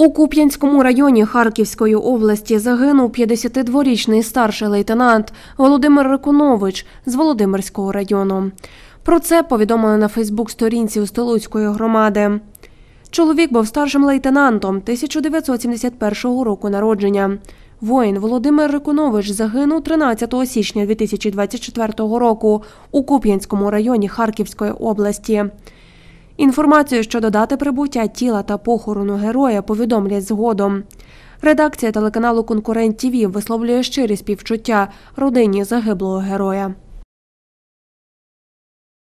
У Куп'янському районі Харківської області загинув 52-річний старший лейтенант Володимир Рикунович з Володимирського району. Про це повідомили на Фейсбук-сторінці у Столуцької громади. Чоловік був старшим лейтенантом 1971 року народження. Воїн Володимир Рикунович загинув 13 січня 2024 року у Куп'янському районі Харківської області. Інформацію щодо дати прибуття тіла та похорону героя повідомлять згодом. Редакція телеканалу Конкурент ТІВІ висловлює щирі співчуття родині загиблого героя.